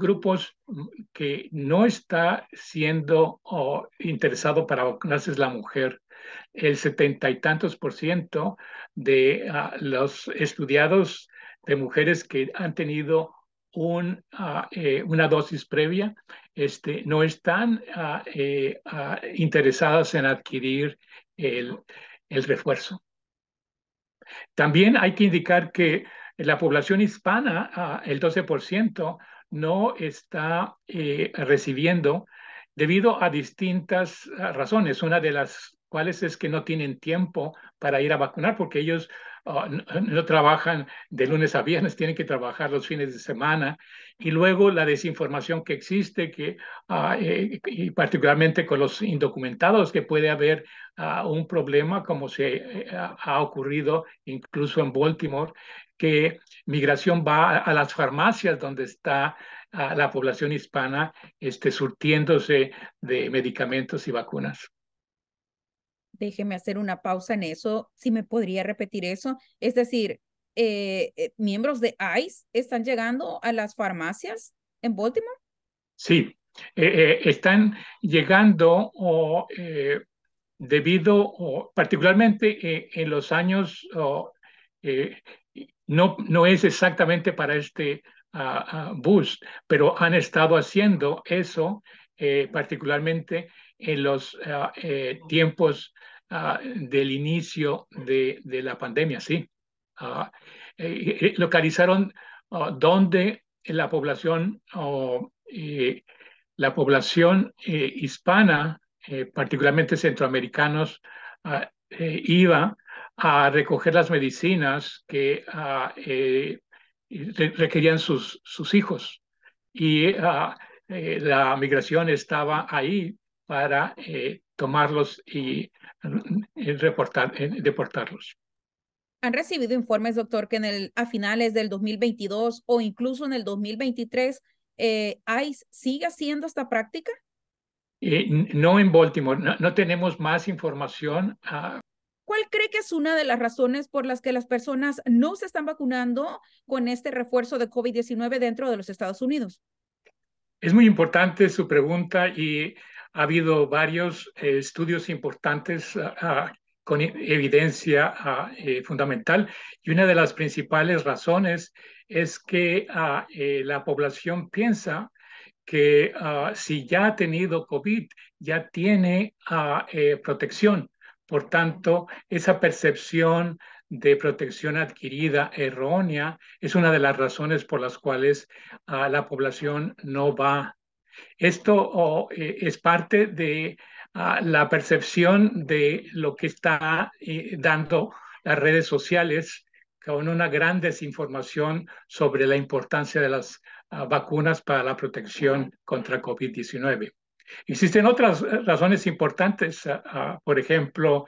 grupos que no está siendo interesado para vacunarse es la mujer. El setenta y tantos por ciento de ah, los estudiados de mujeres que han tenido ah, eh, una dosis previa este, no están ah, eh, interesadas en adquirir el, el refuerzo. También hay que indicar que la población hispana, el 12%, no está eh, recibiendo debido a distintas ah, razones. Una de las cuáles es que no tienen tiempo para ir a vacunar porque ellos ah, no, trabajan de lunes a viernes, tienen que trabajar los fines de semana. Y luego la desinformación que existe, que, ah, eh, y particularmente con los indocumentados, que puede haber ah, un problema como se eh, ha ocurrido incluso en Baltimore, que migración va a, a las farmacias donde está la población hispana este, surtiéndose de medicamentos y vacunas déjeme hacer una pausa en eso, si me podría repetir eso. Es decir, eh, eh, miembros de ICE están llegando a las farmacias en Baltimore. Sí, eh, están llegando o, debido o, particularmente en los años, no, no es exactamente para este ah, ah, bus, pero han estado haciendo eso eh, particularmente en los ah, eh, tiempos ah, del inicio de, la pandemia, sí. Ah, eh, localizaron dónde la población o la población hispana, particularmente centroamericanos, iba a recoger las medicinas que requerían sus, sus hijos. Y eh, la migración estaba ahí para eh, tomarlos y, eh, deportarlos. ¿Han recibido informes, doctor, que en el, a finales del 2022 o incluso en el 2023 ICE sigue haciendo esta práctica? no en Baltimore, no, tenemos más información. Ah. ¿Cuál cree que es una de las razones por las que las personas no se están vacunando con este refuerzo de COVID-19 dentro de los Estados Unidos? Es muy importante su pregunta y ha habido varios eh, estudios importantes ah, ah, con e, evidencia ah, eh, fundamental y una de las principales razones es que eh, la población piensa que si ya ha tenido COVID ya tiene protección. Por tanto, esa percepción de protección adquirida errónea es una de las razones por las cuales ah, la población no va. Esto eh, es parte de ah, la percepción de lo que está eh, dando las redes sociales con una gran desinformación sobre la importancia de las ah, vacunas para la protección contra COVID-19. Existen otras eh, razones importantes, por ejemplo,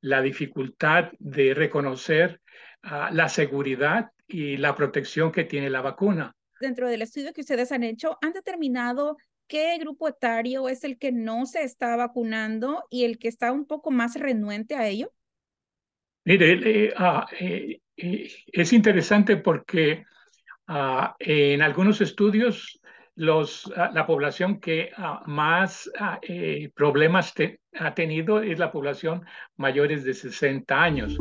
la dificultad de reconocer ah, la seguridad y la protección que tiene la vacuna. Dentro del estudio que ustedes han hecho, ¿han determinado qué grupo etario es el que no se está vacunando y el que está un poco más renuente a ello? Mire, eh, ah, eh, eh, es interesante porque ah, en algunos estudios los, ah, la población que ah, más ah, eh, problemas ha tenido es la población mayores de 60 años.